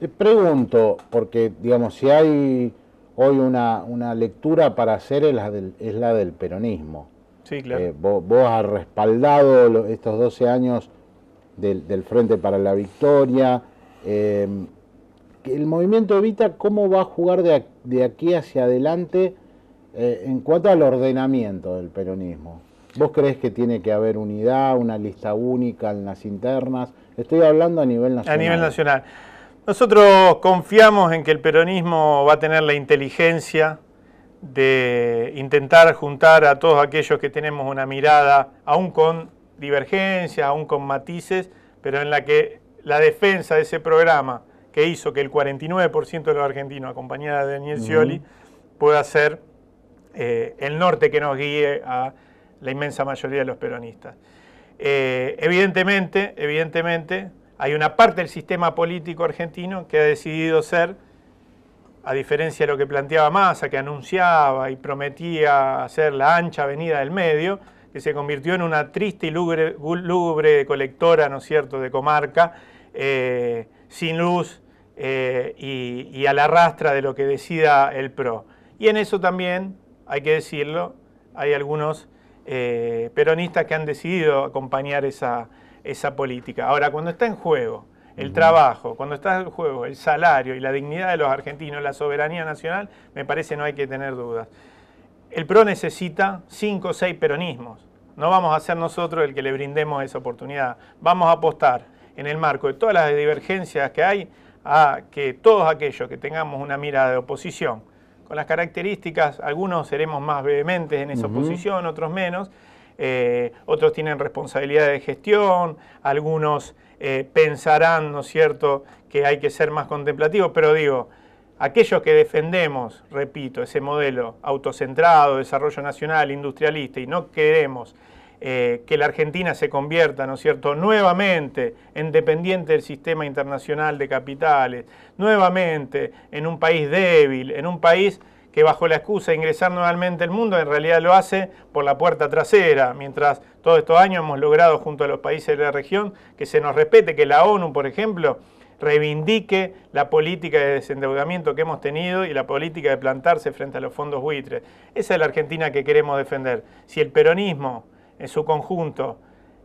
Eh, pregunto, porque digamos, si hay hoy una, una lectura para hacer es la del, peronismo. Sí, claro. Eh, vos, has respaldado estos 12 años del, Frente para la Victoria. Em, el movimiento Evita, ¿cómo va a jugar de, de aquí hacia adelante eh, en cuanto al ordenamiento del peronismo? ¿Vos crees que tiene que haber unidad, una lista única en las internas? Estoy hablando a nivel nacional. A nivel nacional. Nosotros confiamos en que el peronismo va a tener la inteligencia de intentar juntar a todos aquellos que tenemos una mirada, aún con divergencia, aún con matices, pero en la que la defensa de ese programa que hizo que el 49% de los argentinos, acompañada de Daniel Scioli, pueda ser eh, el norte que nos guíe a la inmensa mayoría de los peronistas. Eh, evidentemente, evidentemente, hay una parte del sistema político argentino que ha decidido ser, a diferencia de lo que planteaba Massa, que anunciaba y prometía hacer la ancha avenida del medio, que se convirtió en una triste y lúgubre, colectora, ¿no es cierto?, de comarca, eh, sin luz eh, y, a la rastra de lo que decida el PRO. Y en eso también, hay que decirlo, hay algunos eh, peronistas que han decidido acompañar esa, esa política. Ahora, cuando está en juego el trabajo, cuando está en juego el salario y la dignidad de los argentinos, la soberanía nacional, me parece no hay que tener dudas. El PRO necesita cinco o seis peronismos. No vamos a ser nosotros el que le brindemos esa oportunidad. Vamos a apostar en el marco de todas las divergencias que hay a que todos aquellos que tengamos una mirada de oposición, con las características, algunos seremos más vehementes en esa oposición, otros menos, eh, otros tienen responsabilidad de gestión, algunos eh, pensarán, ¿no es cierto?, que hay que ser más contemplativos, pero digo, aquellos que defendemos, repito, ese modelo autocentrado, desarrollo nacional, industrialista, y no queremos eh, que la Argentina se convierta, ¿no es cierto?, nuevamente en dependiente del sistema internacional de capitales, nuevamente en un país débil, en un país que bajo la excusa de ingresar nuevamente al mundo, en realidad lo hace por la puerta trasera, mientras todos estos años hemos logrado junto a los países de la región que se nos respete, que la ONU, por ejemplo, reivindique la política de desendeudamiento que hemos tenido y la política de plantarse frente a los fondos buitres. Esa es la Argentina que queremos defender. Si el peronismo en su conjunto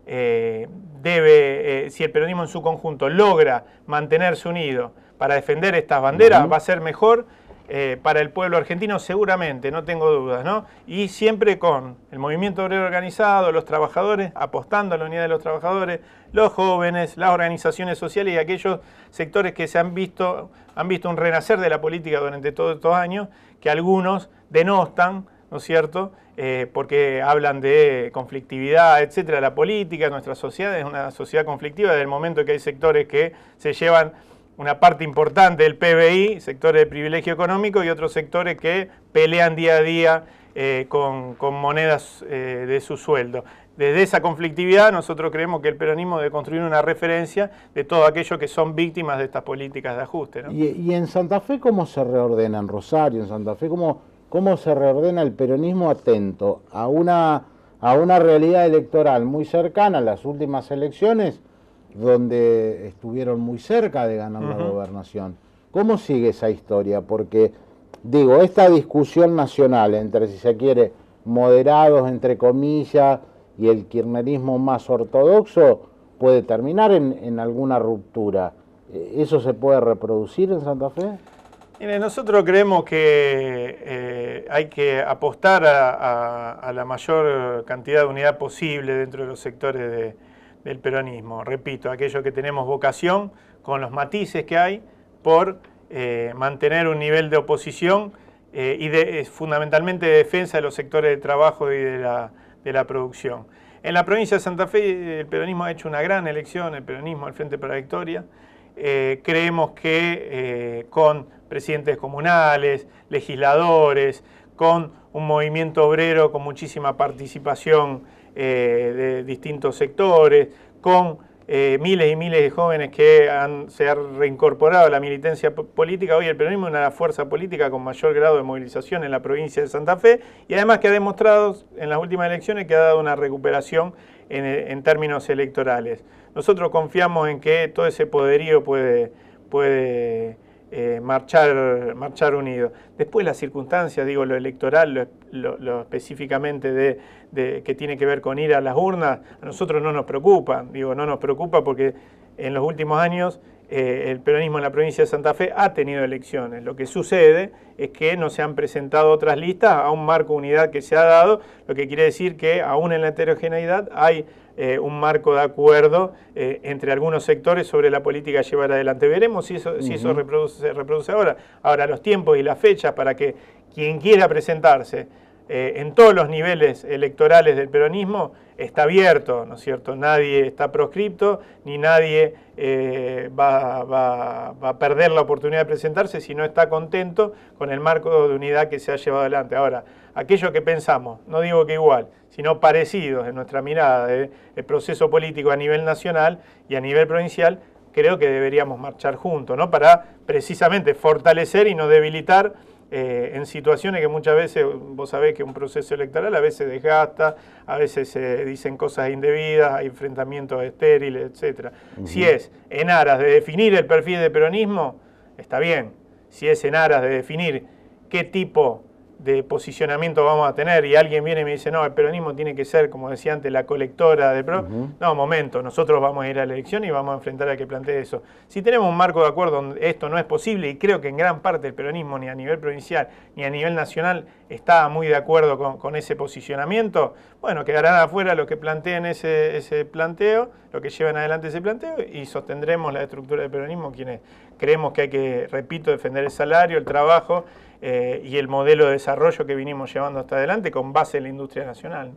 eh, debe, eh, si el peronismo en su conjunto logra mantenerse unido para defender estas banderas, va a ser mejor eh, para el pueblo argentino, seguramente, no tengo dudas, ¿no? Y siempre con el movimiento obrero organizado, los trabajadores, apostando a la unidad de los trabajadores, los jóvenes, las organizaciones sociales y aquellos sectores que se han visto, han visto un renacer de la política durante todos estos años, que algunos denostan, ¿no es cierto? Eh, porque hablan de conflictividad, etcétera. La política, nuestra sociedad es una sociedad conflictiva desde el momento que hay sectores que se llevan una parte importante del PBI, sectores de privilegio económico y otros sectores que pelean día a día eh, con, monedas eh, de su sueldo. Desde esa conflictividad nosotros creemos que el peronismo debe construir una referencia de todo aquello que son víctimas de estas políticas de ajuste. ¿Y, en Santa Fe cómo se reordena? En Rosario, en Santa Fe, ¿cómo, cómo se reordena el peronismo atento a una, a una realidad electoral muy cercana a las últimas elecciones? donde estuvieron muy cerca de ganar la gobernación. ¿Cómo sigue esa historia? Porque, digo, esta discusión nacional entre, si se quiere, moderados, entre comillas, y el kirchnerismo más ortodoxo, puede terminar en, alguna ruptura. ¿E-, ¿Eso se puede reproducir en Santa Fe? Mire, nosotros creemos que eh, hay que apostar a, la mayor cantidad de unidad posible dentro de los sectores de, del peronismo. Repito, aquello que tenemos vocación, con los matices que hay, por eh, mantener un nivel de oposición eh, y fundamentalmente de defensa de los sectores de trabajo y de la, producción. En la provincia de Santa Fe eh, el peronismo ha hecho una gran elección, el peronismo al Frente para la Victoria. creemos que con presidentes comunales, legisladores, con un movimiento obrero con muchísima participación eh, de distintos sectores, con eh, miles y miles de jóvenes que han, se han reincorporado a la militancia política. Hoy el peronismo es una fuerza política con mayor grado de movilización en la provincia de Santa Fe y además que ha demostrado en las últimas elecciones que ha dado una recuperación en, eh, términos electorales. Nosotros confiamos en que todo ese poderío puede... puede eh, marchar, marchar unido. Después las circunstancias, digo, lo electoral, lo, específicamente de, que tiene que ver con ir a las urnas, a nosotros no nos preocupa, digo, no nos preocupa porque en los últimos años eh, el peronismo en la provincia de Santa Fe ha tenido elecciones. Lo que sucede es que no se han presentado otras listas a un marco unidad que se ha dado, lo que quiere decir que aún en la heterogeneidad hay eh, un marco de acuerdo eh, entre algunos sectores sobre la política a llevar adelante. Veremos si eso, se reproduce ahora. Ahora, los tiempos y las fechas para que quien quiera presentarse eh, en todos los niveles electorales del peronismo está abierto, ¿no es cierto? Nadie está proscripto, ni nadie eh, va, a perder la oportunidad de presentarse si no está contento con el marco de unidad que se ha llevado adelante. Ahora, aquello que pensamos, no digo que igual, sino parecidos en nuestra mirada del proceso político a nivel nacional y a nivel provincial, creo que deberíamos marchar juntos, ¿no? Para precisamente fortalecer y no debilitar eh, en situaciones que muchas veces, vos sabés que un proceso electoral a veces desgasta, a veces se dicen cosas indebidas, hay enfrentamientos estériles, etc. Si es en aras de definir el perfil de peronismo, está bien. Si es en aras de definir qué tipo de posicionamiento vamos a tener y alguien viene y me dice, no, el peronismo tiene que ser, como decía antes, la colectora de pro. No, momento, nosotros vamos a ir a la elección y vamos a enfrentar a que plantee eso. Si tenemos un marco de acuerdo donde esto no es posible, y creo que en gran parte el peronismo, ni a nivel provincial, ni a nivel nacional, está muy de acuerdo con, ese posicionamiento, bueno, quedarán afuera los que planteen ese, ese planteo, los que llevan adelante ese planteo, y sostendremos la estructura del peronismo, quienes creemos que hay que, repito, defender el salario, el trabajo eh, y el modelo de desarrollo que vinimos llevando hasta adelante con base en la industria nacional.